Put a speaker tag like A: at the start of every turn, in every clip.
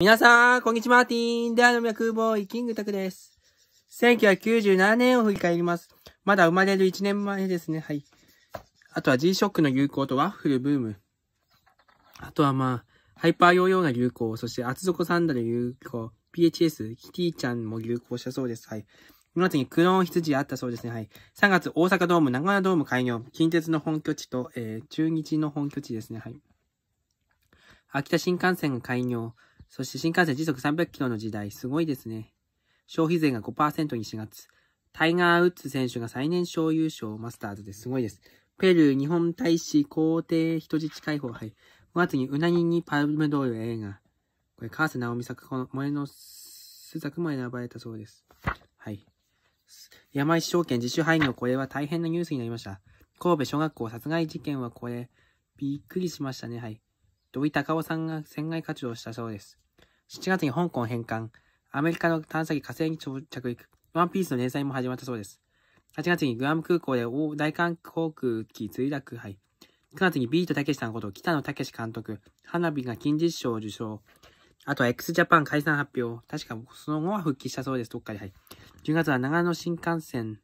A: 皆さん、こんにちは、マーティン。では、飲みボーイキングタクです。1997年を振り返ります。まだ生まれる1年前ですね。はい。あとは G-SHOCK の流行とワッフルブーム。あとはまあ、ハイパーヨーヨーが流行、そして厚底サンダル流行、PHS、キティちゃんも流行したそうです。はい。このにクローン羊あったそうですね。はい。3月、大阪ドーム、長野ドーム開業、近鉄の本拠地と、えー、中日の本拠地ですね。はい。秋田新幹線が開業、そして新幹線時速300キロの時代、すごいですね。消費税が5%に4月。タイガー・ウッズ選手が最年少優勝マスターズですごいです。ペルー日本大使皇帝人質解放い。5月にうなぎにパルムドール映画。これ、川瀬直美作、この萌えの須作も選ばれたそうです。はい。山石証券自主廃業、これは大変なニュースになりました。神戸小学校殺害事件はこれ、びっくりしましたね。はい。土井隆夫さんが船外活動したそうです。7月に香港返還、アメリカの探査機火星に着陸、ワンピースの連載も始まったそうです。8月にグアム空港で大韓航空機墜落杯。9月にビートたけしさんこと北野たけし監督、花火が金字賞を受賞。あとは x ジャパン解散発表。確かその後は復帰したそうです。どっかではい。10月は長野新幹線。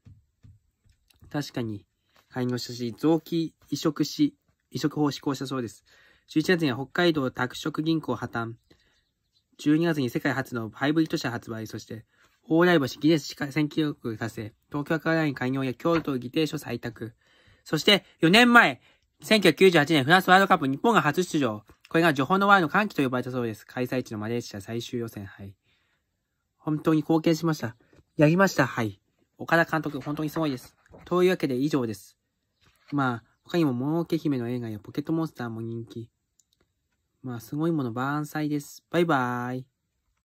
A: 確かに開業したし、臓器移植し、移植法を施行したそうです。11月には北海道拓殖銀行破綻。12月に世界初のハイブリッド車発売。そして、蓬来橋ギネス新記録達成。東京アカライン開業や京都議定書採択。そして、4年前、1998年フランスワールドカップ日本が初出場。これがジョホノワールの歓喜と呼ばれたそうです。開催地のマレーシア最終予選杯。本当に貢献しました。やりました。はい。岡田監督、本当にすごいです。というわけで以上です。まあ、他にも、もノオけ姫の映画やポケットモンスターも人気。まあ、すごいもの万歳です。バイバーイ。